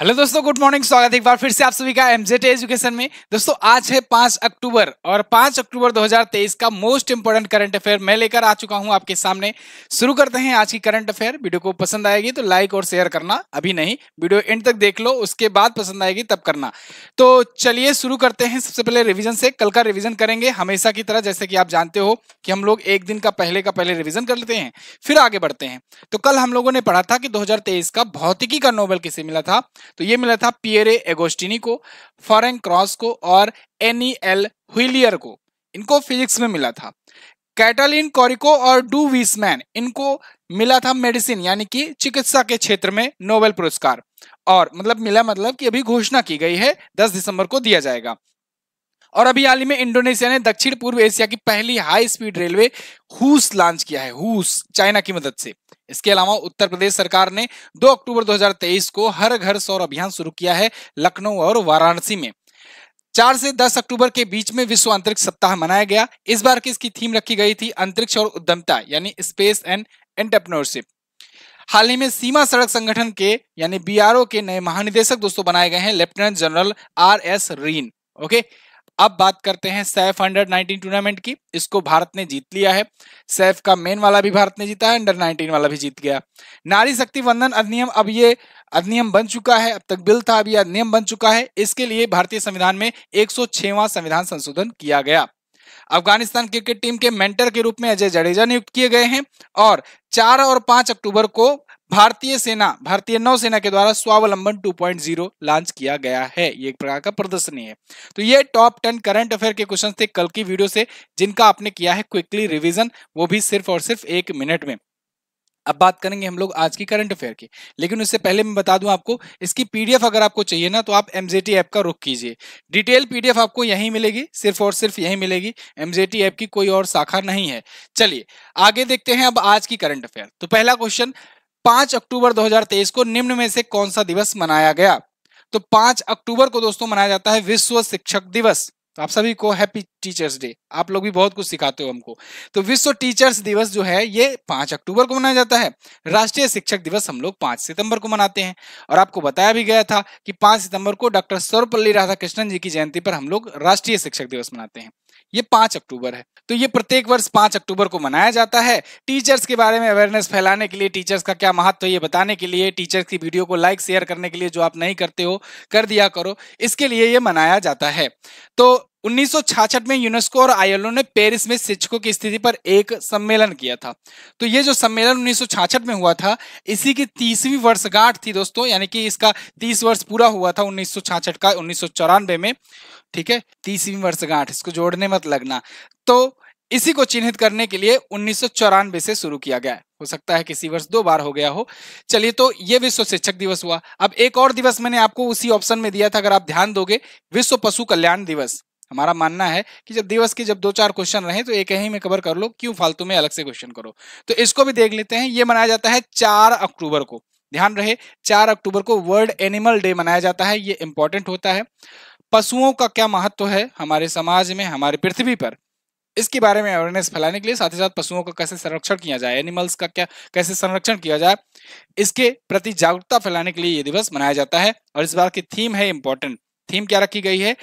hello दोस्तों good morning स्वागत है एक बार फिर से आप सभी का एमजेट एजुकेशन में दोस्तों आज है पांच अक्टूबर और पांच अक्टूबर 2023 का मोस्ट इंपोर्टेंट करंट अफेयर मैं लेकर आ चुका हूं आपके सामने शुरू करते हैं आज की करंट अफेयर वीडियो को पसंद आएगी तो लाइक और शेयर करना अभी नहीं वीडियो एंड तक देख लो उसके बाद पसंद आएगी तब करना तो चलिए शुरू करते हैं सबसे पहले रिविजन से कल का रिविजन करेंगे हमेशा की तरह जैसे कि आप जानते हो कि हम लोग एक दिन का पहले का पहले रिविजन कर लेते हैं फिर आगे बढ़ते हैं तो कल हम लोगों ने पढ़ा था कि दो का भौतिकी का नोबल किसे मिला था तो ये मिला था पियरे एगोस्टिनी को फॉरेन क्रॉस को और एनी एल हुलियर को इनको फिजिक्स में मिला था कैटालिन कॉरिको और डू वीसमैन इनको मिला था मेडिसिन यानी कि चिकित्सा के क्षेत्र में नोबेल पुरस्कार और मतलब मिला मतलब कि अभी घोषणा की गई है 10 दिसंबर को दिया जाएगा और अभी हाल ही में इंडोनेशिया ने दक्षिण पूर्व एशिया की पहली high speed railway Whoosh launch किया है हुस चाइना की मदद से इसके अलावा उत्तर प्रदेश सरकार ने 2 अक्टूबर 2023 को हर घर सौर अभियान शुरू किया है लखनऊ और वाराणसी में चार से दस अक्टूबर के बीच में विश्व अंतरिक्ष सप्ताह मनाया गया इस बार की इसकी थीम रखी गई थी अंतरिक्ष और उद्यमता यानी स्पेस एंड एंटरप्रनोरशिप हाल ही में सीमा सड़क संगठन के यानी बीआरओ के नए महानिदेशक दोस्तों बनाए गए हैं लेफ्टिनेंट जनरल आर एस रीन ओके अब बात करते हैं सैफ अंडर 19 टूर्नामेंट की इसको भारत ने जीत लिया है सैफ का मेन वाला भी भारत ने जीता है अंडर 19 वाला भी जीत गया नारी शक्ति वंदन अधिनियम अब ये अधिनियम बन चुका है अब तक बिल था अब यह अधिनियम बन चुका है इसके लिए भारतीय संविधान में एक संविधान संशोधन किया गया अफगानिस्तान क्रिकेट टीम के मेंटर के रूप में अजय जडेजा नियुक्त किए गए हैं और चार और पांच अक्टूबर को भारतीय सेना भारतीय नौसेना के द्वारा स्वावलंबन 2.0 लॉन्च किया गया है ये एक प्रकार का प्रदर्शनी है तो ये टॉप टेन करंट अफेयर के क्वेश्चन थे कल की वीडियो से जिनका आपने किया है क्विकली रिविजन वो भी सिर्फ और सिर्फ एक मिनट में अब बात करेंगे हम लोग आज की करंट अफेयर की लेकिन उससे पहले मैं बता दूं आपको इसकी पीडीएफ अगर आपको चाहिए ना तो आप एमजेटी ऐप का रुख कीजिए डिटेल पीडीएफ आपको यहीं मिलेगी सिर्फ और सिर्फ यहीं मिलेगी एमजेटी ऐप की कोई और शाखा नहीं है चलिए आगे देखते हैं अब आज की करंट अफेयर तो पहला क्वेश्चन पांच अक्टूबर 2023 को निम्न में से कौन सा दिवस मनाया गया तो पांच अक्टूबर को दोस्तों मनाया जाता है विश्व शिक्षक दिवस तो आप सभी को हैप्पी टीचर्स डे आप लोग भी बहुत कुछ सिखाते हो हमको तो विश्व टीचर्स दिवस जो है ये पांच अक्टूबर को मनाया जाता है राष्ट्रीय शिक्षक दिवस हम लोग पांच सितंबर को मनाते हैं और आपको बताया भी गया था कि पांच सितंबर को डॉक्टर सर्वपल्ली राधाकृष्णन जी की जयंती पर हम लोग राष्ट्रीय शिक्षक दिवस मनाते हैं ये पांच अक्टूबर है तो ये प्रत्येक वर्ष पांच अक्टूबर को मनाया जाता है टीचर्स के बारे में अवेयरनेस फैलाने के लिए टीचर्स का क्या महत्व ये बताने के लिए टीचर्स की वीडियो को लाइक शेयर करने के लिए जो आप नहीं करते हो कर दिया करो इसके लिए ये मनाया जाता है तो 1966 में यूनेस्को और आईएलओ ने पेरिस में शिक्षकों की स्थिति पर एक सम्मेलन किया था तो ये जो सम्मेलन 1966 में हुआ था इसी की तीसवीं वर्षगांठ थी दोस्तों यानी कि इसका 30 वर्ष पूरा हुआ था 1966 का उन्नीस में ठीक है तीसवीं वर्षगांठ इसको जोड़ने मत लगना तो इसी को चिन्हित करने के लिए उन्नीस से शुरू किया गया है हो सकता है किसी वर्ष दो बार हो गया हो चलिए तो यह विश्व शिक्षक दिवस हुआ अब एक और दिवस मैंने आपको उसी ऑप्शन में दिया था अगर आप ध्यान दोगे विश्व पशु कल्याण दिवस हमारा मानना है कि जब दिवस के जब दो चार क्वेश्चन रहे तो एक ही में कवर कर लो क्यों फालतू में अलग से क्वेश्चन करो तो इसको भी देख लेते हैं ये मनाया जाता है चार अक्टूबर को ध्यान रहे चार अक्टूबर को वर्ल्ड एनिमल डे मनाया जाता है ये इंपॉर्टेंट होता है पशुओं का क्या महत्व है हमारे समाज में हमारे पृथ्वी पर इसके बारे में अवेयरनेस फैलाने के लिए साथ ही साथ पशुओं का कैसे संरक्षण किया जाए एनिमल्स का क्या कैसे संरक्षण किया जाए इसके प्रति जागरूकता फैलाने के लिए यह दिवस मनाया जाता है और इस बार की थीम है इंपॉर्टेंट थीम क्या रखी गई है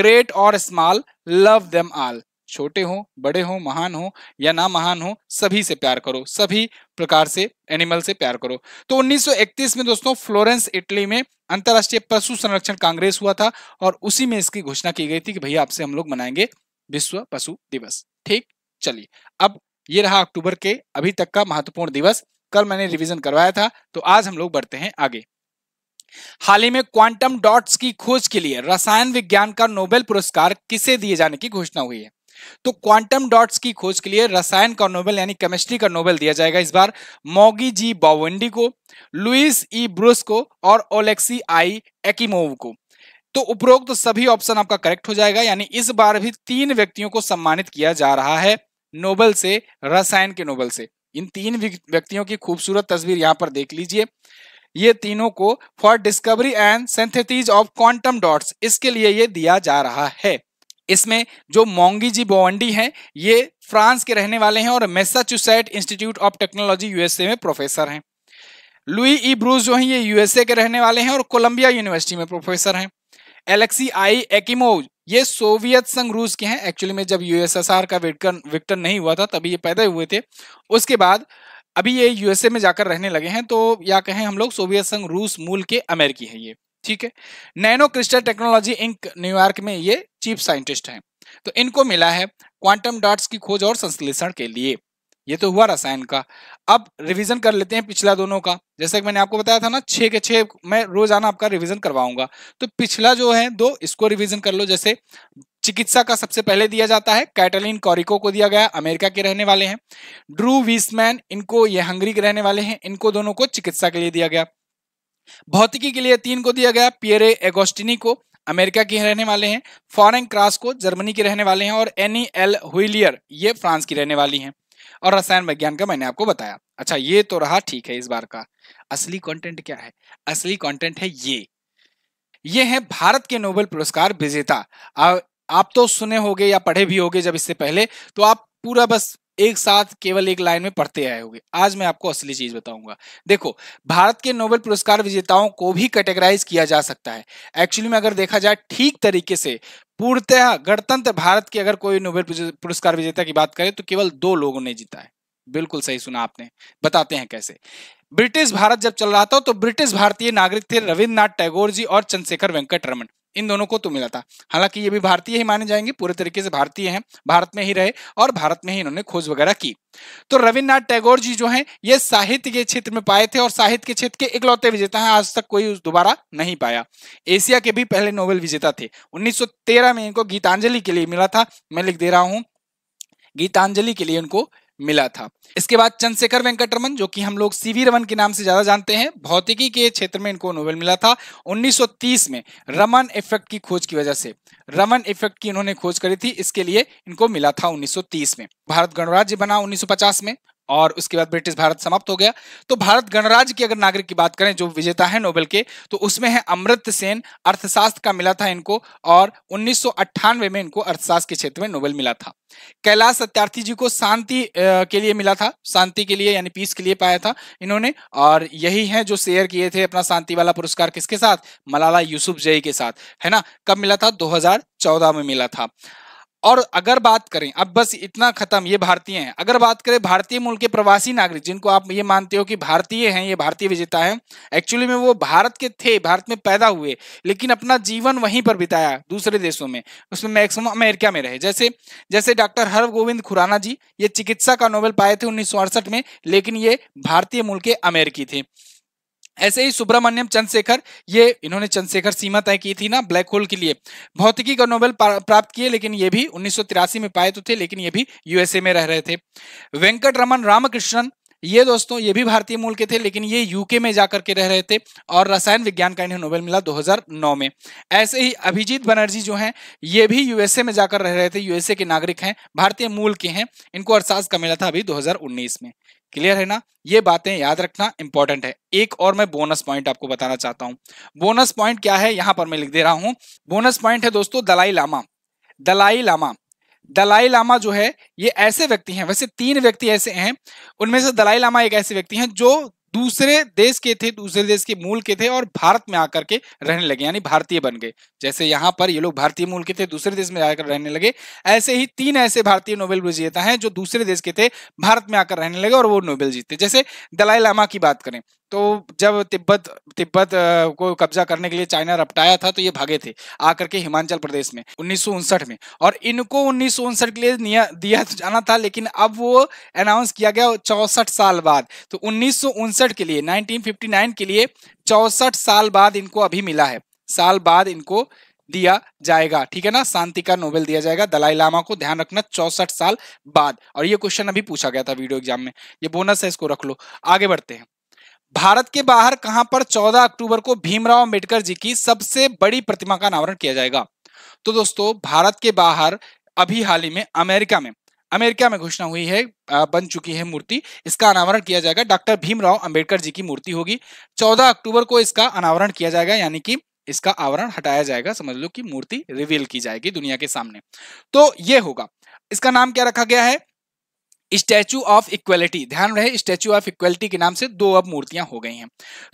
ग्रेट और स्मॉल लव देम ऑल छोटे हों बड़े हों महान हों या ना महान हों सभी से प्यार करो सभी प्रकार से एनिमल से प्यार करो तो 1931 में दोस्तों फ्लोरेंस इटली में अंतर्राष्ट्रीय पशु संरक्षण कांग्रेस हुआ था और उसी में इसकी घोषणा की गई थी कि भैया आपसे हम लोग मनाएंगे विश्व पशु दिवस ठीक चलिए अब ये रहा अक्टूबर के अभी तक का महत्वपूर्ण दिवस कल मैंने रिविजन करवाया था तो आज हम लोग बढ़ते हैं आगे हाल ही में क्वांटम डॉट्स की खोज के लिए रसायन विज्ञान का नोबेल पुरस्कार किसे दिए जाने की घोषणा हुई है तो क्वांटम डॉट्स की खोज के लिए रसायन का नोबेल यानी केमिस्ट्री का नोबेल दिया जाएगा इस बार मोगी जी बावंडी को लुइस ई ब्रूस को और ओलेक्सी आई एकिमोव को तो उपरोक्त तो सभी ऑप्शन आपका करेक्ट हो जाएगा यानी इस बार भी तीन व्यक्तियों को सम्मानित किया जा रहा है नोबेल से रसायन के नोबेल से इन तीन व्यक्तियों की खूबसूरत तस्वीर यहां पर देख लीजिए ये तीनों को for discovery and synthesis of quantum dots इसके लिए ये दिया जा रहा है इसमें जो मोंगी जी बोवंडी हैं ये फ्रांस के रहने वाले हैं और Massachusetts Institute of Technology USA में प्रोफेसर हैं लुई ई ब्रूस जो हैं ये यूएसए के रहने वाले हैं और कोलंबिया यूनिवर्सिटी में प्रोफेसर हैं एलेक्सी आई एकिमोव ये सोवियत संघ रूस के हैं एक्चुअली में जब यूएसएसआर का विक्टर विक्टर नहीं हुआ था तभी ये पैदा हुए थे उसके बाद अभी ये यूएसए में जाकर रहने लगे हैं तो या कहें हम लोग सोवियत संघ रूस मूल के अमेरिकी हैं ये ठीक है nano crystal technology inc New York में ये चीफ साइंटिस्ट हैं तो इनको मिला है क्वांटम डॉट्स की खोज और संश्लेषण के लिए ये तो हुआ रसायन का अब रिवीजन कर लेते हैं पिछला दोनों का जैसे कि मैंने आपको बताया था ना छे के छे मैं रोजाना आपका रिवीजन करवाऊंगा तो पिछला जो है दो इसको रिवीजन कर लो जैसे चिकित्सा का सबसे पहले दिया जाता है कैटलिन कॉरिको को दिया गया अमेरिका के रहने वाले हैं ड्रू वीसमैन इनको ये हंगरी के रहने वाले हैं इनको दोनों को चिकित्सा के लिए दिया गया भौतिकी के लिए तीन को दिया गया पियरे एगोस्टिनी को अमेरिका के रहने वाले हैं फॉरन क्रास को जर्मनी के रहने वाले हैं और एनी एल हुईलियर ये फ्रांस की रहने वाली हैं और रसायन विज्ञान का मैंने आपको बताया अच्छा ये तो रहा ठीक है इस बार का असली कंटेंट क्या है असली कंटेंट है ये ये है भारत के नोबेल पुरस्कार विजेता आप तो सुने होंगे या पढ़े भी होंगे जब इससे पहले तो आप पूरा बस एक साथ केवल एक लाइन में पढ़ते आए होंगे आज मैं आपको असली चीज बताऊंगा देखो भारत के नोबेल पुरस्कार विजेताओं को भी कैटेगराइज किया जा सकता है एक्चुअली में अगर देखा जाए ठीक तरीके से पूर्णतः गणतंत्र भारत के अगर कोई नोबेल पुरस्कार विजेता की बात करें तो केवल दो लोगों ने जीता है बिल्कुल सही सुना आपने बताते हैं कैसे ब्रिटिश भारत जब चल रहा था तो ब्रिटिश भारतीय नागरिक थे रविन्द्रनाथ टैगोर जी और चंद्रशेखर वेंकट रमन इन दोनों को तो मिला था हालांकि ये भी भारतीय ही माने जाएंगे पूरे तरीके से भारतीय हैं भारत में ही रहे और भारत में ही इन्होंने खोज वगैरह की तो रविन्द्रनाथ टैगोर जी जो हैं ये साहित्य के क्षेत्र में पाए थे और साहित्य के क्षेत्र के इकलौते विजेता हैं आज तक कोई दोबारा नहीं पाया एशिया के भी पहले नोबेल विजेता थे उन्नीस में इनको गीतांजलि के लिए मिला था मैं लिख दे रहा हूं गीतांजलि के लिए इनको मिला था इसके बाद चंद्रशेखर वेंकटरमन जो कि हम लोग सीवी रमन के नाम से ज्यादा जानते हैं भौतिकी के क्षेत्र में इनको नोबेल मिला था 1930 में रमन इफेक्ट की खोज की वजह से रमन इफेक्ट की इन्होंने खोज करी थी इसके लिए इनको मिला था 1930 में भारत गणराज्य बना 1950 में और उसके बाद ब्रिटिश भारत समाप्त हो गया तो भारत गणराज्य की अगर नागरिक की बात करें जो विजेता है नोबेल के तो उसमें है अमृत सेन अर्थशास्त्र का मिला था इनको और उन्नीस में इनको अर्थशास्त्र के क्षेत्र में नोबेल मिला था कैलाश सत्यार्थी जी को शांति के लिए मिला था शांति के लिए यानी पीस के लिए पाया था इन्होंने और यही है जो शेयर किए थे अपना शांति वाला पुरस्कार किसके साथ मलाला यूसुफ जई के साथ है ना कब मिला था दो में मिला था और अगर बात करें अब बस इतना खत्म ये भारतीय हैं अगर बात करें भारतीय मूल के प्रवासी नागरिक जिनको आप ये मानते हो कि भारतीय हैं ये भारतीय विजेता हैं एक्चुअली में वो भारत के थे भारत में पैदा हुए लेकिन अपना जीवन वहीं पर बिताया दूसरे देशों में उसमें मैक्सिमम अमेरिका में रहे जैसे जैसे डॉक्टर हर गोविंद खुराना जी ये चिकित्सा का नोबेल पाए थे उन्नीस में लेकिन ये भारतीय मूल के अमेरिकी थे ऐसे ही सुब्रमण्यम चंद्रशेखर ये इन्होंने चंद्रशेखर सीमा तय की थी ना ब्लैक होल के लिए भौतिकी का नोबेल प्राप्त किए लेकिन ये भी उन्नीस में पाए तो थे लेकिन ये भी यूएसए में रह रहे थे वेंकट रमन रामकृष्णन ये दोस्तों ये भी भारतीय मूल के थे लेकिन ये यूके में जाकर के रह रहे थे और रसायन विज्ञान का इन्हें नोबेल मिला 2009 में ऐसे ही अभिजीत बनर्जी जो हैं ये भी यूएसए में जाकर रह रहे थे यूएसए के नागरिक हैं भारतीय मूल के हैं इनको अरसाज का मिला था अभी 2019 में क्लियर है ना ये बातें याद रखना इंपॉर्टेंट है एक और मैं बोनस पॉइंट आपको बताना चाहता हूं बोनस पॉइंट क्या है यहां पर मैं लिख दे रहा हूं बोनस पॉइंट है दोस्तों दलाई लामा दलाई लामा दलाई लामा जो है ये ऐसे व्यक्ति हैं वैसे तीन व्यक्ति ऐसे हैं उनमें से दलाई लामा एक ऐसे व्यक्ति हैं जो दूसरे देश के थे दूसरे देश के मूल के थे और भारत में आकर के रहने लगे यानी भारतीय बन गए जैसे यहाँ पर ये लोग भारतीय मूल के थे दूसरे देश में आकर रहने लगे ऐसे ही तीन ऐसे भारतीय नोबेल विजेता हैं जो दूसरे देश के थे भारत में आकर रहने लगे और वो नोबेल जीते जैसे दलाई लामा की बात करें तो जब तिब्बत तिब्बत को कब्जा करने के लिए चाइना रपटाया था तो ये भागे थे आकर के हिमाचल प्रदेश में उन्नीस में और इनको उन्नीस के लिए दिया तो जाना था लेकिन अब वो अनाउंस किया गया चौसठ साल बाद तो उन्नीस के लिए 1959 के लिए चौसठ साल बाद इनको अभी मिला है साल बाद इनको दिया जाएगा ठीक है ना शांति का नोबेल दिया जाएगा दलाई लामा को ध्यान रखना चौसठ साल बाद और ये क्वेश्चन अभी पूछा गया था वीडियो एग्जाम में ये बोनस है इसको रख लो आगे बढ़ते हैं भारत के बाहर कहां पर 14 अक्टूबर को भीमराव अंबेडकर जी की सबसे बड़ी प्रतिमा का अनावरण किया जाएगा तो दोस्तों भारत के बाहर अभी हाल ही में अमेरिका में अमेरिका में घोषणा हुई है बन चुकी है मूर्ति इसका अनावरण किया जाएगा डॉक्टर भीमराव अंबेडकर जी की मूर्ति होगी 14 अक्टूबर को इसका अनावरण किया जाएगा यानी कि इसका आवरण हटाया जाएगा समझ लो कि मूर्ति रिवील की जाएगी दुनिया के सामने तो ये होगा इसका नाम क्या रखा गया है स्टैचू ऑफ इक्वलिटी ध्यान रहे स्टैचू ऑफ इक्वलिटी के नाम से दो अब मूर्तियां हो गई हैं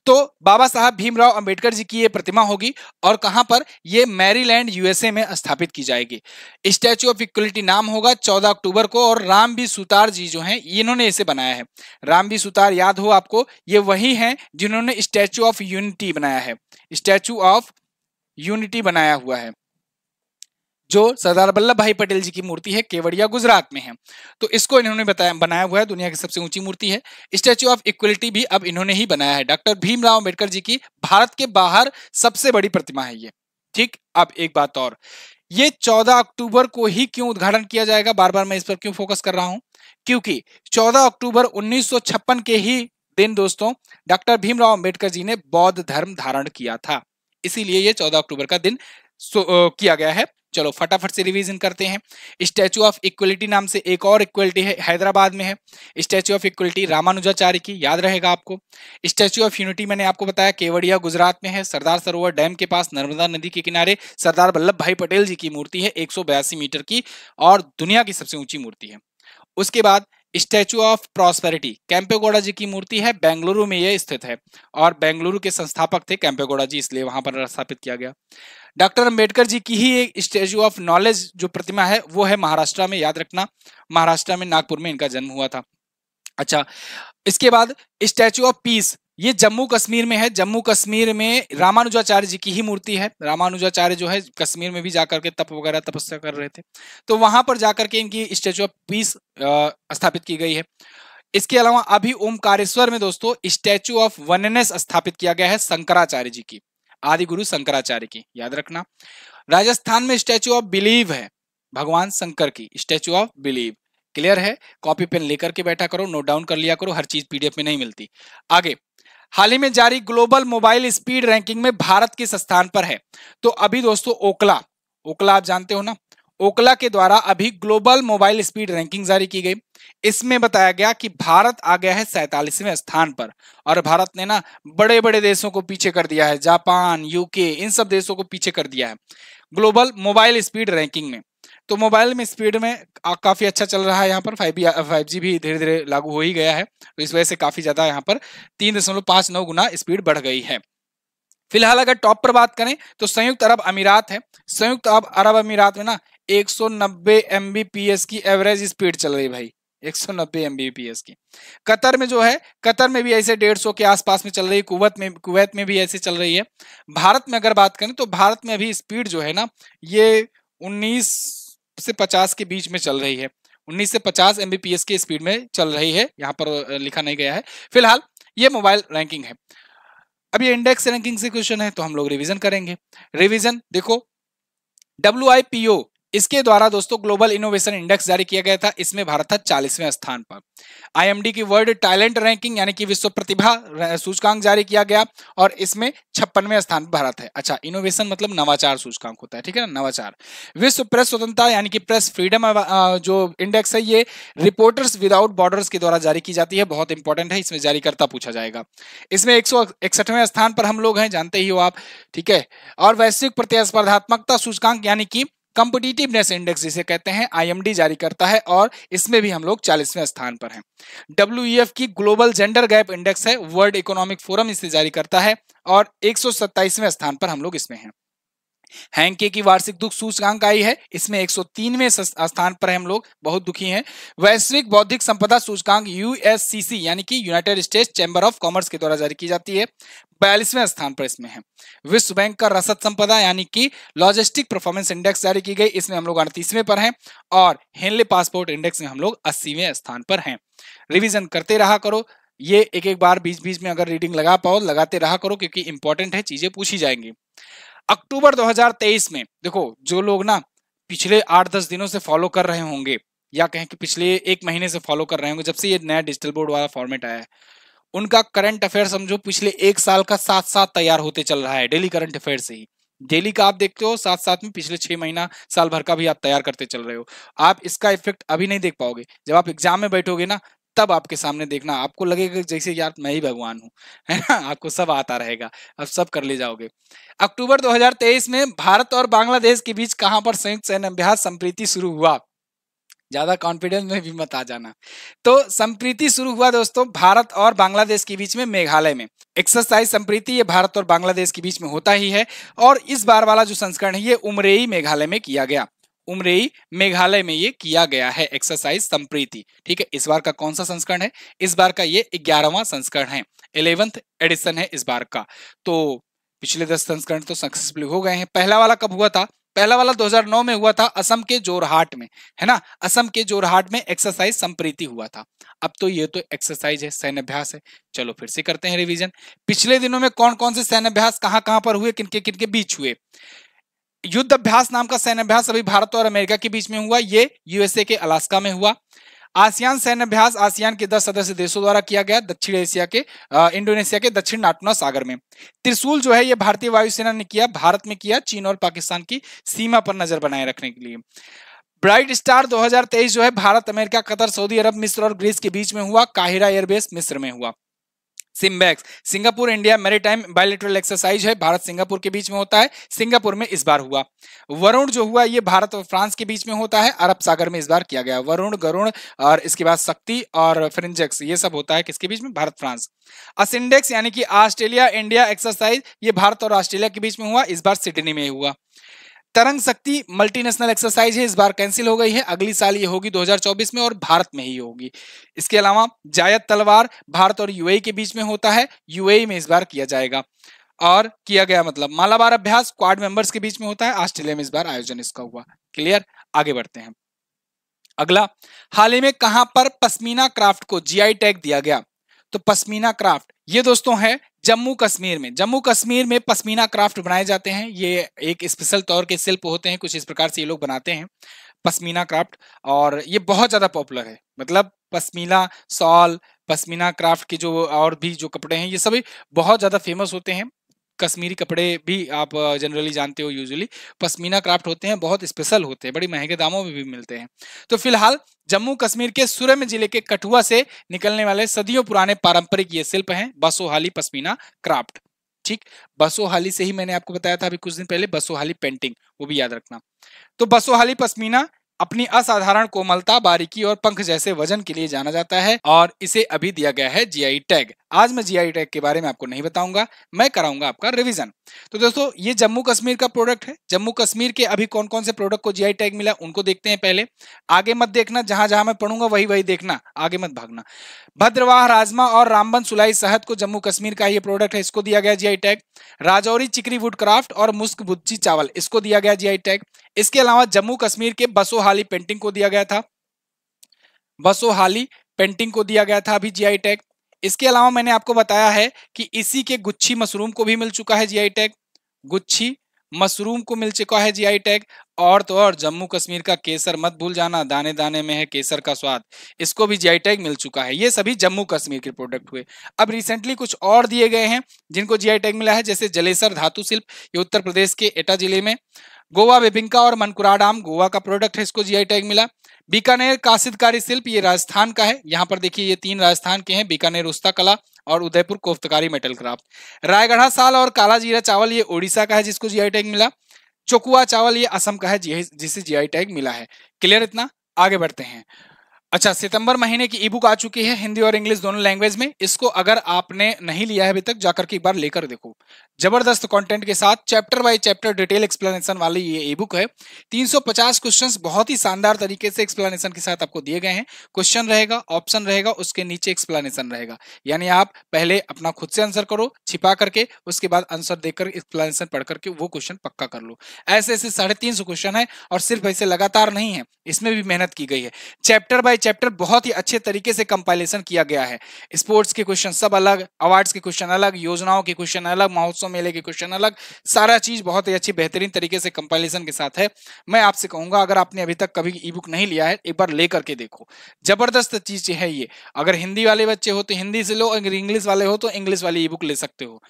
तो बाबा साहब भीमराव अंबेडकर जी की ये प्रतिमा होगी और कहां पर ये मैरीलैंड यूएसए में स्थापित की जाएगी स्टैचू ऑफ इक्वलिटी नाम होगा चौदह अक्टूबर को और राम भी सुतार जी जो हैं इन्होंने इसे बनाया है राम भी सुतार याद हो आपको ये वही है जिन्होंने स्टैचू ऑफ यूनिटी बनाया है स्टैचू ऑफ यूनिटी बनाया हुआ है जो सरदार वल्लभ भाई पटेल जी की मूर्ति है केवड़िया गुजरात में है तो इसको इन्होंने बताया बनाया हुआ है दुनिया की सबसे ऊंची मूर्ति है स्टैच्यू ऑफ इक्वलिटी भी अब इन्होंने ही बनाया है डॉक्टर भीमराव अम्बेडकर जी की भारत के बाहर सबसे बड़ी प्रतिमा है ये ठीक अब एक बात और ये 14 अक्टूबर को ही क्यों उद्घाटन किया जाएगा बार बार मैं इस पर क्यों फोकस कर रहा हूं क्योंकि 14 अक्टूबर 1956 के ही दिन दोस्तों डॉक्टर भीमराव अंबेडकर जी ने बौद्ध धर्म धारण किया था इसीलिए ये 14 अक्टूबर का दिन किया गया है चलो फटाफट से रिवीजन करते हैं स्टैचू ऑफ इक्वलिटी नाम से एक और इक्वलिटी है हैदराबाद में है स्टैचू ऑफ इक्वलिटी रामानुजाचार्य की याद रहेगा आपको स्टैचू ऑफ यूनिटी मैंने आपको बताया केवड़िया गुजरात में है सरदार सरोवर डैम के पास नर्मदा नदी के किनारे सरदार वल्लभ भाई पटेल जी की मूर्ति है एक मीटर की और दुनिया की सबसे ऊंची मूर्ति है उसके बाद statue of prosperity Kempegowda ji की मूर्ति है बेंगलुरु में यह स्थित है और बेंगलुरु के संस्थापक थे कैंपेगौड़ा जी इसलिए वहां पर स्थापित किया गया डॉक्टर अम्बेडकर जी की ही एक स्टेचू ऑफ नॉलेज जो प्रतिमा है वो है महाराष्ट्र में याद रखना महाराष्ट्र में नागपुर में इनका जन्म हुआ था अच्छा इसके बाद स्टैचू ऑफ पीस ये जम्मू कश्मीर में है जम्मू कश्मीर में रामानुजाचार्य जी की ही मूर्ति है रामानुजाचार्य जो है कश्मीर में भी जाकर के तप वगैरह तपस्या कर रहे थे तो वहां पर जाकर के इनकी स्टैचू ऑफ पीस स्थापित की गई है इसके अलावा अभी ओमकारेश्वर में दोस्तों स्टैचू ऑफ वननेस स्थापित किया गया है शंकराचार्य जी की आदि गुरु शंकराचार्य की याद रखना राजस्थान में स्टैचू ऑफ बिलीव है भगवान शंकर की स्टैचू ऑफ बिलीव क्लियर है कॉपी पेन लेकर के बैठा करो नोट डाउन कर लिया करो हर चीज पीडीएफ में नहीं मिलती आगे हाल ही में जारी ग्लोबल मोबाइल स्पीड रैंकिंग में भारत किस स्थान पर है तो अभी दोस्तों ओकला ओकला आप जानते हो ना ओकला के द्वारा अभी ग्लोबल मोबाइल स्पीड रैंकिंग जारी की गई इसमें बताया गया कि भारत आ गया है सैतालीसवें स्थान पर और भारत ने ना बड़े बड़े देशों को पीछे कर दिया है जापान यूके इन सब देशों को पीछे कर दिया है ग्लोबल मोबाइल स्पीड रैंकिंग में तो मोबाइल में स्पीड में काफ़ी अच्छा चल रहा है यहाँ पर फाइव फाइव जी भी धीरे धीरे लागू हो ही गया है तो इस वजह से काफ़ी ज़्यादा यहाँ पर तीन दशमलव पांच नौ गुना स्पीड बढ़ गई है फिलहाल अगर टॉप पर बात करें तो संयुक्त अरब अमीरात है संयुक्त अरब अरब अमीरात में ना 190 एमबीपीएस की एवरेज स्पीड चल रही भाई 190 एमबीपीएस की कतर में जो है कतर में भी ऐसे 150 के आसपास में चल रही कुवैत में कुवैत में भी ऐसे चल रही है भारत में अगर बात करें तो भारत में अभी स्पीड जो है ना ये 19 से 50 के बीच में चल रही है 19 से 50 एमबीपीएस की स्पीड में चल रही है यहाँ पर लिखा नहीं गया है फिलहाल ये मोबाइल रैंकिंग है अब ये इंडेक्स रैंकिंग से क्वेश्चन है तो हम लोग रिविजन करेंगे रिविजन देखो डब्ल्यू इसके द्वारा दोस्तों ग्लोबल इनोवेशन इंडेक्स जारी किया गया था इसमें भारत था चालीसवें स्थान पर आईएमडी की वर्ल्ड टैलेंट रैंकिंग यानी कि विश्व प्रतिभा सूचकांक जारी किया गया और इसमें छप्पनवे स्थान पर भारत है अच्छा इनोवेशन मतलब नवाचार सूचकांक होता है ठीक है ना नवाचार विश्व प्रेस स्वतंत्रता यानी कि प्रेस फ्रीडम जो इंडेक्स है ये रिपोर्टर्स विदाउट बॉर्डर्स के द्वारा जारी की जाती है बहुत इंपॉर्टेंट है इसमें जारीकर्ता पूछा जाएगा इसमें एक स्थान पर हम लोग हैं जानते ही हो आप ठीक है और वैश्विक प्रतिस्पर्धात्मकता सूचकांक यानी कि कंपिटिटिवनेस इंडेक्स जिसे कहते हैं आईएमडी जारी करता है और इसमें भी हम लोग चालीसवें स्थान पर हैं डब्ल्यू e की ग्लोबल जेंडर गैप इंडेक्स है वर्ल्ड इकोनॉमिक फोरम इसे जारी करता है और एक स्थान पर हम लोग इसमें हैं हैंके की वार्षिक दुख सूचकांक आई है इसमें एक सौ स्थान पर हम लोग बहुत दुखी हैं वैश्विक बौद्धिक संपदा सूचकांक यूएससीसी यानी कि United State Chamber of Commerce के द्वारा जारी की जाती है बयालीसवें स्थान पर इसमें है विश्व बैंक का रसद संपदा यानी कि लॉजिस्टिक परफॉर्मेंस इंडेक्स जारी की गई इसमें हम लोग अड़तीसवें पर हैं और हेनले पासपोर्ट इंडेक्स में हम लोग अस्सीवें स्थान पर हैं रिविजन करते रहा करो ये एक एक बार बीच बीच में अगर रीडिंग लगा पाओ लगाते रहा करो क्योंकि इंपॉर्टेंट है चीजें पूछी जाएंगी अक्टूबर 2023 में देखो जो लोग ना पिछले आठ दस दिनों से फॉलो कर रहे होंगे या कहें कि पिछले एक महीने से फॉलो कर रहे होंगे जब से ये नया डिजिटल बोर्ड वाला फॉर्मेट आया है उनका करंट अफेयर समझो पिछले एक साल का साथ साथ तैयार होते चल रहा है डेली करंट अफेयर से ही डेली का आप देखते हो साथ साथ में पिछले छह महीना साल भर का भी आप तैयार करते चल रहे हो आप इसका इफेक्ट अभी नहीं देख पाओगे जब आप एग्जाम में बैठोगे ना तब आपके सामने देखना आपको लगेगा जैसे यार मैं ही भगवान हूँ है ना आपको सब आता रहेगा अब सब कर ले जाओगे अक्टूबर 2023 में भारत और बांग्लादेश के बीच कहाँ पर संयुक्त सैन्य अभ्यास संप्रीति शुरू हुआ ज्यादा कॉन्फिडेंस में भी मत आ जाना तो संप्रीति शुरू हुआ दोस्तों भारत और बांग्लादेश के बीच में मेघालय में एक्सरसाइज संप्रीति ये भारत और बांग्लादेश के बीच में होता ही है और इस बार वाला जो संस्करण है ये उमरेई मेघालय में किया गया उमरेई मेघालय में ये किया गया है एक्सरसाइज संप्रीति ठीक है इस बार का कौन सा संस्करण है इस बार का ये ग्यारहवा संस्करण है इलेवंथ एडिशन है इस बार का तो पिछले दस संस्करण तो सक्सेसफुल हो गए हैं पहला वाला कब हुआ था पहला वाला 2009 में हुआ था असम के जोरहाट में है ना असम के जोरहाट में एक्सरसाइज संप्रीति हुआ था अब तो ये तो एक्सरसाइज है सैन्य अभ्यास है चलो फिर से करते हैं रिवीजन पिछले दिनों में कौन कौन से सैन्य अभ्यास कहां कहां पर हुए किनके किनके बीच हुए युद्ध अभ्यास नाम का सैन्य अभ्यास अभी भारत और अमेरिका के बीच में हुआ ये यूएसए के अलास्का में हुआ आसियान सैन्य अभ्यास आसियान के दस सदस्य देशों द्वारा किया गया दक्षिण एशिया के इंडोनेशिया के दक्षिण नाटुना सागर में त्रिशूल जो है ये भारतीय वायुसेना ने किया भारत में किया चीन और पाकिस्तान की सीमा पर नजर बनाए रखने के लिए ब्राइट स्टार 2023 जो है Bharat America Qatar Saudi Arab मिस्र और ग्रीस के बीच में हुआ काहिरा एयरबेस मिस्र में हुआ SIMBEX Singapore India maritime bilateral exercise है भारत सिंगापुर के बीच में होता है सिंगापुर में इस बार हुआ वरुण जो हुआ ये भारत और फ्रांस के बीच में होता है अरब सागर में इस बार किया गया वरुण गरुण और इसके बाद शक्ति और फ्रिंजेक्स ये सब होता है किसके बीच में भारत फ्रांस असिंडेक्स यानी कि ऑस्ट्रेलिया इंडिया एक्सरसाइज ये भारत और ऑस्ट्रेलिया के बीच में हुआ इस बार सिडनी में हुआ तरंग शक्ति मल्टीनेशनल एक्सरसाइज है इस बार कैंसिल हो गई है अगली साल ये होगी 2024 में और भारत में ही होगी इसके अलावा जायद तलवार भारत और यूएई e के बीच में होता है यूएई e में इस बार किया जाएगा और किया गया मतलब मालाबार अभ्यास क्वाड मेंबर्स के बीच में होता है ऑस्ट्रेलिया में इस बार आयोजन इसका हुआ क्लियर आगे बढ़ते हैं अगला हाल ही में कहां पर पश्मीना क्राफ्ट को जीआई टैग दिया गया तो पश्मीना क्राफ्ट ये दोस्तों है जम्मू कश्मीर में जम्मू कश्मीर में पश्मीना क्राफ्ट बनाए जाते हैं ये एक स्पेशल तौर के शिल्प होते हैं कुछ इस प्रकार से ये लोग बनाते हैं पश्मीना क्राफ्ट और ये बहुत ज़्यादा पॉपुलर है मतलब पश्मीना सॉल पश्मीना क्राफ्ट के जो और भी जो कपड़े हैं ये सभी बहुत ज़्यादा फेमस होते हैं कश्मीरी कपड़े भी आप जनरली जानते हो यूजुअली पश्मीना क्राफ्ट होते हैं बहुत स्पेशल होते हैं बड़े महंगे दामों में भी मिलते हैं तो फिलहाल जम्मू कश्मीर के सुरम जिले के कठुआ से निकलने वाले सदियों पुराने पारंपरिक ये शिल्प हैं बसोहाली पश्मीना क्राफ्ट ठीक बसोहाली से ही मैंने आपको बताया था अभी कुछ दिन पहले बसोहाली पेंटिंग वो भी याद रखना तो बसोहाली पश्मीना अपनी असाधारण कोमलता बारीकी और पंख जैसे वजन के लिए जाना जाता है और इसे अभी दिया गया है जीआई टैग आज मैं जी टैग के बारे में आपको नहीं बताऊंगा मैं कराऊंगा आपका रिविजन तो दोस्तों ये जम्मू कश्मीर का प्रोडक्ट है जम्मू कश्मीर के अभी कौन कौन से प्रोडक्ट को जीआई टैग मिला उनको देखते हैं पहले आगे मत देखना जहां जहां मैं पढ़ूंगा वही वही देखना आगे मत भागना भद्रवाह राजमा और रामबन सुलाई सहद को जम्मू कश्मीर का ये प्रोडक्ट है इसको दिया गया G tag Rajouri chikri wood craft और मुस्क भुच्ची चावल इसको दिया गया जी टैग इसके अलावा जम्मू कश्मीर के बसोहाली पेंटिंग को दिया गया था बसोहाली पेंटिंग को दिया गया था अभी जीआई टैग इसके अलावा मैंने आपको बताया है कि इसी के गुच्छी मशरूम को भी मिल चुका है जीआई टैग गुच्छी मशरूम को मिल चुका है जीआई टैग और तो और जम्मू कश्मीर का केसर मत भूल जाना दाने दाने में है केसर का स्वाद इसको भी जीआई टैग मिल चुका है ये सभी जम्मू कश्मीर के प्रोडक्ट हुए अब रिसेंटली कुछ और दिए गए हैं जिनको जीआई टैग मिला है जैसे जलेसर धातु शिल्प ये उत्तर प्रदेश के एटा जिले में गोवा बेबिंका और मनकुराडाम गोवा का प्रोडक्ट है इसको जीआई टैग मिला बीकानेर काशिदकारी शिल्प ये राजस्थान का है यहाँ पर देखिए ये तीन राजस्थान के हैं बीकानेर उस्ता कला और उदयपुर कोफ्तकारी मेटल क्राफ्ट रायगढ़ा साल और काला जीरा चावल ये ओडिशा का है जिसको जीआई टैग मिला चोकुआ चावल ये असम का है जिसे जीआई टैग मिला है क्लियर इतना आगे बढ़ते हैं अच्छा सितंबर महीने की ई बुक आ चुकी है हिंदी और इंग्लिश दोनों लैंग्वेज में इसको अगर आपने नहीं लिया है अभी तक जाकर के एक बार लेकर देखो जबरदस्त कंटेंट के साथ chapter by chapter detail explanation वाली ये ई बुक है 350 क्वेश्चंस बहुत ही शानदार तरीके से एक्सप्लेनेशन के साथ आपको दिए गए हैं क्वेश्चन रहेगा ऑप्शन रहेगा उसके नीचे एक्सप्लेनेशन रहेगा यानी आप पहले अपना खुद से आंसर करो छिपा करके उसके बाद आंसर देकर एक्सप्लेनेशन पढ़ करके वो क्वेश्चन पक्का कर लो ऐसे ऐसे साढ़े क्वेश्चन है और सिर्फ ऐसे लगातार नहीं है इसमें भी मेहनत की गई है चैप्टर बाय चैप्टर बहुत ही अच्छे तरीके से कंपाइलेशन किया गया है स्पोर्ट्स के क्वेश्चन सब अलग अवार्ड्स के क्वेश्चन अलग योजनाओं के क्वेश्चन अलग महोत्सव मेले के क्वेश्चन अलग सारा चीज बहुत ही अच्छी बेहतरीन तरीके से कंपाइलेशन के साथ है मैं आपसे कहूंगा अगर आपने अभी तक कभी ई बुक नहीं लिया है एक बार लेकर के देखो जबरदस्त चीज है ये अगर हिंदी वाले बच्चे हो तो हिंदी से लो अगर इंग्लिश वाले हो तो इंग्लिश वाली ई बुक ले सकते हो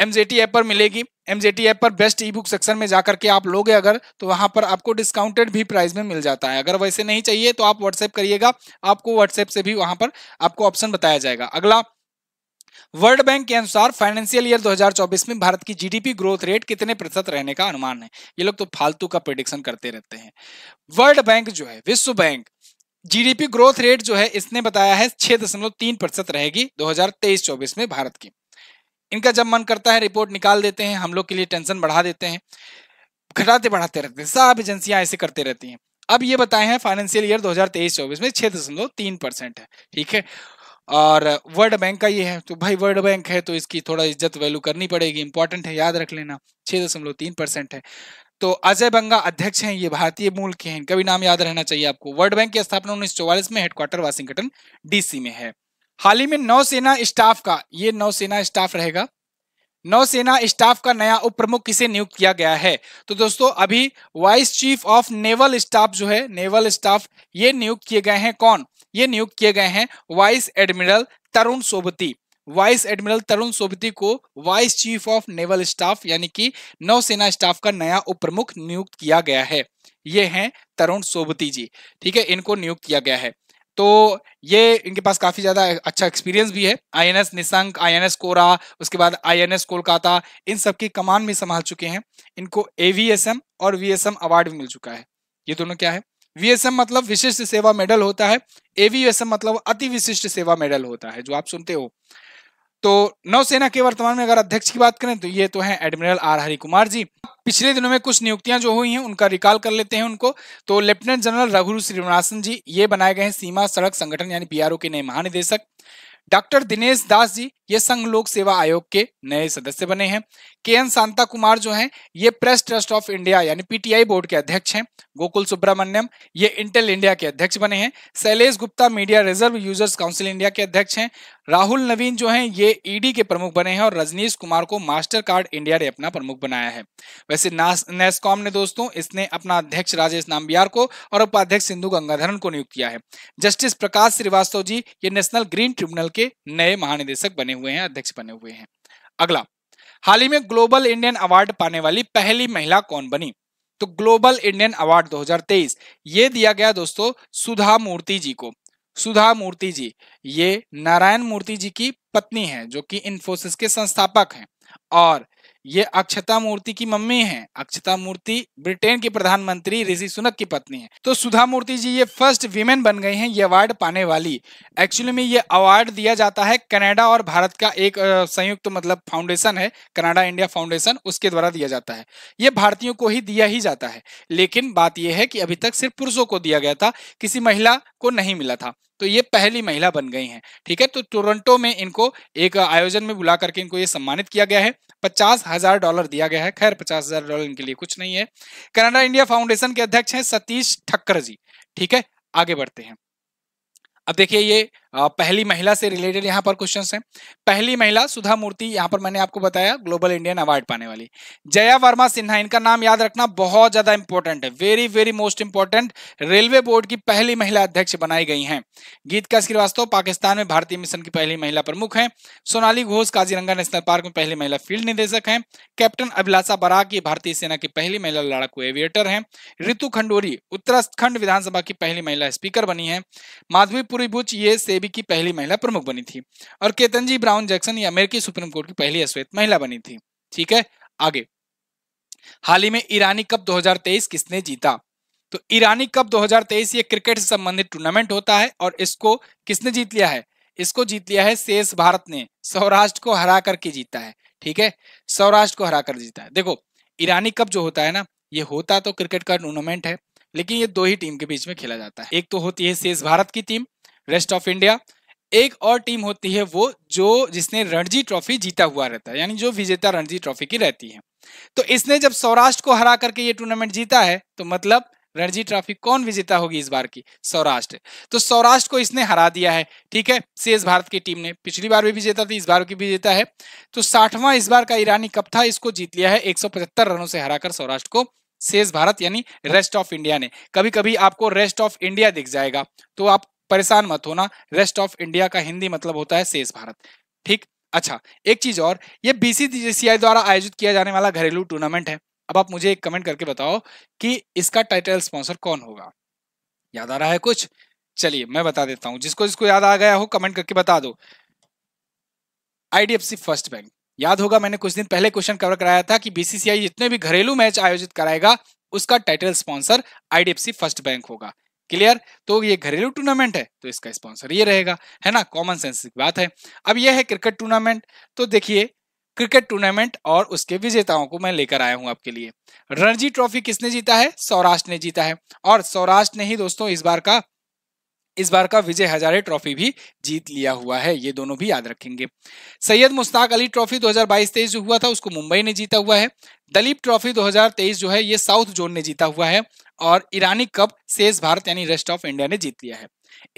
एमजेटी ऐप पर मिलेगी एमजेटी ऐप पर बेस्ट ई बुक सेक्शन में जाकर के आप लोगे अगर तो वहां पर आपको डिस्काउंटेड भी प्राइस में मिल जाता है अगर वैसे नहीं चाहिए तो आप व्हाट्सएप करिएगा आपको व्हाट्सएप से भी वहां पर आपको ऑप्शन बताया जाएगा अगला वर्ल्ड बैंक के अनुसार फाइनेंशियल ईयर 2024 में भारत की जीडीपी ग्रोथ रेट कितने प्रतिशत रहने का अनुमान है ये लोग तो फालतू का प्रिडिक्शन करते रहते हैं वर्ल्ड बैंक जो है विश्व बैंक जीडीपी ग्रोथ रेट जो है इसने बताया है छह दशमलव तीन प्रतिशत रहेगी 2023-24 में भारत की इनका जब मन करता है रिपोर्ट निकाल देते हैं हम लोग के लिए टेंशन बढ़ा देते हैं घटाते बढ़ाते रहते हैं सब एजेंसियां ऐसे करते रहती हैं अब ये बताए हैं फाइनेंशियल ईयर 2023-24 में छह दशमलव तीन परसेंट है ठीक है और वर्ल्ड बैंक का ये है तो भाई वर्ल्ड बैंक है तो इसकी थोड़ा इज्जत वैल्यू करनी पड़ेगी इंपॉर्टेंट है याद रख लेना छह दशमलव तीन परसेंट है तो अजय बंगा अध्यक्ष हैं ये भारतीय मूल के हैं इनका भी नाम याद रहना चाहिए आपको वर्ल्ड बैंक की स्थापना उन्नीस में हेडक्वार्टर वाशिंगटन डीसी में है हाल ही में नौसेना स्टाफ का ये नौसेना स्टाफ रहेगा नौसेना स्टाफ का नया उप प्रमुख किसे नियुक्त किया गया है तो दोस्तों अभी vice chief of naval staff जो है नेवल स्टाफ ये नियुक्त किए गए हैं कौन ये नियुक्त किए गए हैं vice admiral Tarun Sobti vice admiral Tarun Sobti को vice chief of naval staff यानी कि नौसेना स्टाफ का नया उप प्रमुख नियुक्त किया गया है ये हैं तरुण सोबती जी ठीक है इनको नियुक्त किया गया है तो ये इनके पास काफी ज्यादा अच्छा एक्सपीरियंस भी है I N S Nishank I N S Kora उसके बाद आई एन एस कोलकाता इन सब की कमान भी संभाल चुके हैं इनको ए वी एस एम और वी एस एम अवार्ड भी मिल चुका है ये दोनों क्या है वीएसएम मतलब विशिष्ट सेवा मेडल होता है एवीएसएम मतलब अति विशिष्ट सेवा मेडल होता है जो आप सुनते हो तो नौसेना के वर्तमान में अगर अध्यक्ष की बात करें तो ये तो है एडमिरल आर हरि कुमार जी पिछले दिनों में कुछ नियुक्तियां जो हुई हैं उनका रिकॉल कर लेते हैं उनको तो लेफ्टिनेंट जनरल रघु श्रीनिवासन जी ये बनाए गए हैं सीमा सड़क संगठन यानी पीआरओ के नए महानिदेशक डॉक्टर दिनेश दास जी ये संघ लोक सेवा आयोग के नए सदस्य बने हैं के एन शांता कुमार जो हैं ये प्रेस ट्रस्ट ऑफ इंडिया यानी पीटीआई बोर्ड के अध्यक्ष हैं गोकुल सुब्रमण्यम ये इंटेल इंडिया के अध्यक्ष बने हैं Shailesh Gupta media reserve users council India के अध्यक्ष हैं राहुल नवीन जो हैं ये ईडी के प्रमुख बने हैं और रजनीश कुमार को मास्टर कार्ड इंडिया ने अपना प्रमुख बनाया है वैसे नेस्कॉम ने दोस्तों इसने अपना अध्यक्ष राजेश नाम्बियार को और उपाध्यक्ष सिंधु गंगाधरन को नियुक्त किया है जस्टिस प्रकाश श्रीवास्तव जी ये नेशनल ग्रीन ट्रिब्यूनल के नए महानिदेशक बने हुए हैं अध्यक्ष बने हुए हैं अगला हाल ही में ग्लोबल इंडियन अवार्ड पाने वाली पहली महिला कौन बनी तो ग्लोबल इंडियन अवार्ड 2023 ये दिया गया दोस्तों सुधा मूर्ति जी को सुधा मूर्ति जी ये नारायण मूर्ति जी की पत्नी है जो कि इन्फोसिस के संस्थापक हैं और ये अक्षता मूर्ति की मम्मी है अक्षता मूर्ति ब्रिटेन की प्रधानमंत्री ऋषि सुनक की पत्नी है तो सुधा मूर्ति जी ये फर्स्ट वीमेन बन गई हैं ये अवार्ड पाने वाली एक्चुअली में ये अवार्ड दिया जाता है कनाडा और भारत का एक संयुक्त तो मतलब फाउंडेशन है कनाडा इंडिया फाउंडेशन उसके द्वारा दिया जाता है ये भारतीयों को ही दिया ही जाता है लेकिन बात यह है कि अभी तक सिर्फ पुरुषों को दिया गया था किसी महिला को नहीं मिला था तो ये पहली महिला बन गई हैं ठीक है तो टोरंटो में इनको एक आयोजन में बुला करके इनको ये सम्मानित किया गया है पचास हजार डॉलर दिया गया है खैर पचास हजार डॉलर इनके लिए कुछ नहीं है कनाडा इंडिया फाउंडेशन के अध्यक्ष हैं सतीश ठक्कर जी ठीक है आगे बढ़ते हैं अब देखिए ये पहली महिला से रिलेटेड यहाँ पर क्वेश्चन है पहली महिला सुधा मूर्ति यहाँ पर मैंने आपको बताया ग्लोबल इंडियन अवार्ड पाने वाली जया वर्मा सिन्हा इनका नाम याद रखना बहुत ज्यादा इंपॉर्टेंट है very very most important railway board की पहली महिला अध्यक्ष बनाई गई हैं गीतका श्रीवास्तव पाकिस्तान में भारतीय मिशन की पहली महिला प्रमुख है सोनाली घोष काजीरंगा नेशनल पार्क में पहली महिला फील्ड निदेशक है कैप्टन अभिलाषा बराक भारतीय सेना की पहली महिला लड़ाकू एविएटर है ऋतु खंडोरी उत्तराखंड विधानसभा की पहली महिला स्पीकर बनी है माधवी पुरी बुच ये देवी की पहली महिला प्रमुख बनी थी और केतनजी ब्राउन जैक्सन ये अमेरिकी सुप्रीम कोर्ट की पहली अश्वेत महिला बनी थी ठीक है आगे हाल ही में ईरानी कप 2023 किसने जीता तो ईरानी कप 2023 ये क्रिकेट से संबंधित टूर्नामेंट होता है और इसको किसने जीत लिया है इसको जीत लिया है शेष भारत ने सौराष्ट्र को हरा करके जीता है ठीक है सौराष्ट्र को हरा कर जीता है देखो ईरानी कप जो होता है ना ये होता तो क्रिकेट का टूर्नामेंट है लेकिन ये दो ही टीम के बीच में खेला जाता है एक तो होती है शेष भारत की टीम रेस्ट ऑफ इंडिया एक और टीम होती है वो जो जिसने रणजी ट्रॉफी जीता हुआ रहता है यानी जो विजेता रणजी ट्रॉफी की रहती है तो इसने जब सौराष्ट्र को हरा करके ये टूर्नामेंट जीता है तो मतलब रणजी ट्रॉफी कौन विजेता होगी इस बार की सौराष्ट्र तो सौराष्ट्र को इसने हरा दिया है ठीक है शेष भारत की टीम ने पिछली बार भी विजेता थी इस बार की भी जीता है तो साठवां इस बार का ईरानी कप था इसको जीत लिया है एक रनों से हराकर सौराष्ट्र को शेष भारत यानी रेस्ट ऑफ इंडिया ने कभी कभी आपको रेस्ट ऑफ इंडिया दिख जाएगा तो आप परेशान मत होना रेस्ट ऑफ इंडिया का हिंदी मतलब होता है शेष भारत ठीक अच्छा एक चीज और ये बीसीसीआई द्वारा आयोजित किया जाने वाला घरेलू टूर्नामेंट है अब आप मुझे एक कमेंट करके बताओ कि इसका टाइटल स्पॉन्सर कौन होगा याद आ रहा है कुछ चलिए मैं बता देता हूं जिसको जिसको याद आ गया हो कमेंट करके बता दो आईडीएफसी फर्स्ट बैंक याद होगा मैंने कुछ दिन पहले क्वेश्चन कवर कराया था कि बीसीसीआई जितने भी घरेलू मैच आयोजित कराएगा उसका title sponsor IDFC first bank होगा क्लियर तो ये घरेलू टूर्नामेंट है तो इसका स्पॉन्सर ये रहेगा है ना कॉमन सेंस की बात है अब यह है क्रिकेट टूर्नामेंट तो देखिए क्रिकेट टूर्नामेंट और उसके विजेताओं को मैं लेकर आया हूं आपके लिए रणजी ट्रॉफी किसने जीता है सौराष्ट्र ने जीता है और सौराष्ट्र ने ही दोस्तों इस बार का इस बार का विजय हजारे ट्रॉफी भी जीत लिया हुआ है ये दोनों भी याद रखेंगे सैयद मुश्ताक अली ट्रॉफी 2022-23 जो हुआ था उसको मुंबई ने जीता हुआ है दलीप ट्रॉफी 2023 जो है ये साउथ जोन ने जीता हुआ है और ईरानी कप शेष भारत यानी रेस्ट ऑफ इंडिया ने जीत लिया है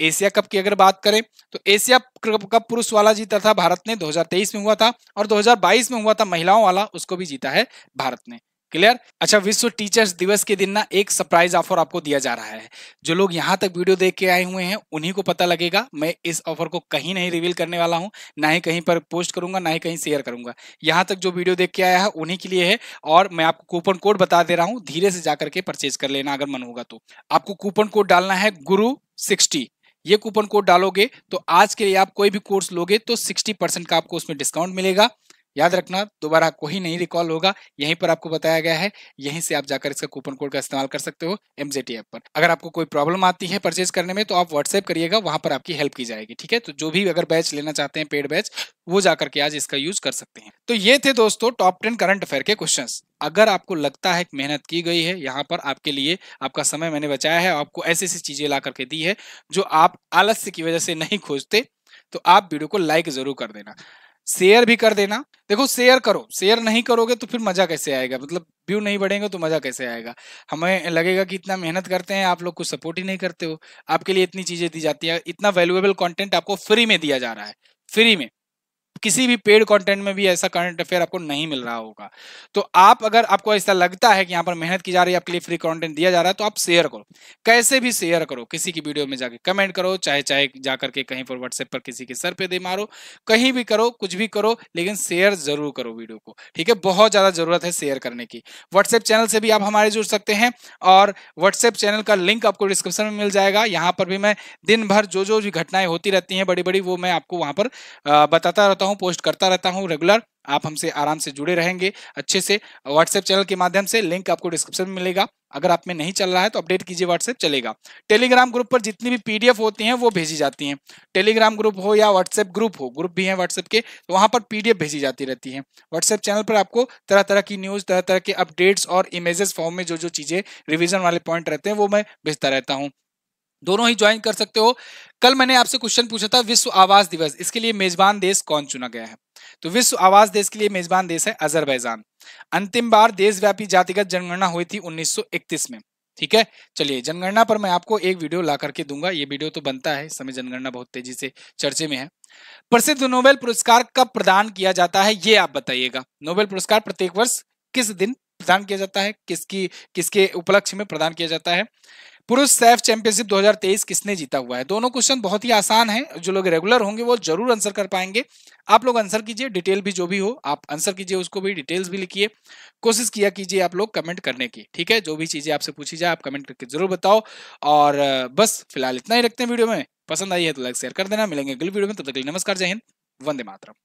एशिया कप की अगर बात करें तो एशिया कप पुरुष वाला जीता था भारत ने 2023 में हुआ था और 2022 में हुआ था महिलाओं वाला उसको भी जीता है भारत ने क्लियर अच्छा विश्व टीचर्स दिवस के दिन ना एक सरप्राइज ऑफर आपको दिया जा रहा है जो लोग यहाँ तक वीडियो देख के आए हुए हैं उन्हीं को पता लगेगा मैं इस ऑफर को कहीं नहीं रिवील करने वाला हूँ ना ही कहीं पर पोस्ट करूंगा ना ही कहीं शेयर करूंगा यहाँ तक जो वीडियो देख के आया है उन्हीं के लिए है और मैं आपको कूपन कोड बता दे रहा हूँ धीरे से जाकर के परचेज कर लेना अगर मन होगा तो आपको कूपन कोड डालना है गुरु सिक्सटी ये कूपन कोड डालोगे तो आज के लिए आप कोई भी कोर्स लोगे तो 60 परसेंट का आपको उसमें डिस्काउंट मिलेगा याद रखना दोबारा आपको ही नहीं रिकॉल होगा यहीं पर आपको बताया गया है यहीं से आप जाकर इसका कूपन कोड का इस्तेमाल कर सकते हो एमजेटी ऐप पर अगर आपको कोई प्रॉब्लम आती है परचेज करने में तो आप व्हाट्सएप करिएगा वहां पर आपकी हेल्प की जाएगी ठीक है तो जो भी अगर बैच लेना चाहते हैं पेड बैच वो जाकर के आज इसका यूज कर सकते हैं तो ये थे दोस्तों टॉप टेन करंट अफेयर के क्वेश्चन अगर आपको लगता है कि मेहनत की गई है यहाँ पर आपके लिए आपका समय मैंने बचाया है आपको ऐसी ऐसी चीजें ला करके दी है जो आप आलस्य की वजह से नहीं खोजते तो आप वीडियो को लाइक जरूर कर देना शेयर भी कर देना देखो शेयर करो शेयर नहीं करोगे तो फिर मजा कैसे आएगा मतलब व्यू नहीं बढ़ेंगे तो मजा कैसे आएगा हमें लगेगा कि इतना मेहनत करते हैं आप लोग कुछ सपोर्ट ही नहीं करते हो आपके लिए इतनी चीजें दी जाती है इतना वैल्यूएबल कंटेंट आपको फ्री में दिया जा रहा है फ्री में किसी भी पेड कंटेंट में भी ऐसा करंट अफेयर आपको नहीं मिल रहा होगा तो आप अगर आपको ऐसा लगता है कि यहाँ पर मेहनत की जा रही है आपके लिए फ्री कंटेंट दिया जा रहा है तो आप शेयर करो कैसे भी शेयर करो किसी की वीडियो में जाके कमेंट करो चाहे चाहे जा करके कहीं पर व्हाट्सएप पर किसी के सर पे दे मारो कहीं भी करो कुछ भी करो लेकिन शेयर जरूर करो वीडियो को ठीक है बहुत ज़्यादा ज़रूरत है शेयर करने की व्हाट्सएप चैनल से भी आप हमारे जुड़ सकते हैं और व्हाट्सएप चैनल का लिंक आपको डिस्क्रिप्शन में मिल जाएगा यहाँ पर भी मैं दिन भर जो जो भी घटनाएं होती रहती हैं बड़ी बड़ी वो मैं आपको वहाँ पर बताता रहता हूँ हूँ पोस्ट करता रहता हूँ रेगुलर आप हमसे आराम से जुड़े रहेंगे अच्छे से व्हाट्सएप चैनल के माध्यम से लिंक आपको डिस्क्रिप्शन में मिलेगा अगर आप में नहीं चल रहा है तो अपडेट कीजिए व्हाट्सएप चलेगा टेलीग्राम ग्रुप पर जितनी भी पीडीएफ होती हैं वो भेजी जाती हैं टेलीग्राम ग्रुप हो या व्हाट्सएप ग्रुप हो ग्रुप भी हैं व्हाट्सएप के तो वहाँ पर पीडीएफ भेजी जाती रहती है व्हाट्सएप चैनल पर आपको तरह तरह की न्यूज़ तरह तरह के अपडेट्स और इमेजेस फॉर्म में जो जो चीज़ें रिविजन वाले पॉइंट रहते हैं वो मैं भेजता रहता हूँ दोनों ही ज्वाइन कर सकते हो कल मैंने आपसे क्वेश्चन पूछा था विश्व आवास दिवस इसके लिए मेजबान देश कौन चुना गया है तो विश्व आवास देश के लिए मेजबान देश है अजरबैजान अंतिम बार देशव्यापी जातिगत जनगणना हुई थी 1931 में ठीक है चलिए जनगणना पर मैं आपको एक वीडियो ला करके दूंगा ये वीडियो तो बनता है समय जनगणना बहुत तेजी से चर्चे में है प्रसिद्ध नोबेल पुरस्कार कब प्रदान किया जाता है ये आप बताइएगा नोबेल पुरस्कार प्रत्येक वर्ष किस दिन प्रदान किया जाता है किसकी किसके उपलक्ष्य में प्रदान किया जाता है पुरुष सैफ चैंपियनशिप 2023 किसने जीता हुआ है दोनों क्वेश्चन बहुत ही आसान है जो लोग रेगुलर होंगे वो जरूर आंसर कर पाएंगे आप लोग आंसर कीजिए डिटेल भी जो भी हो आप आंसर कीजिए उसको भी डिटेल्स भी लिखिए कोशिश किया कीजिए आप लोग कमेंट करने की ठीक है जो भी चीजें आपसे पूछी जाए आप कमेंट करके जरूर बताओ और बस फिलहाल इतना ही रखते हैं वीडियो में पसंद आई है तो लाइक शेयर कर देना मिलेंगे अगली वीडियो में तब तक नमस्कार जय हिंद वंदे मातरम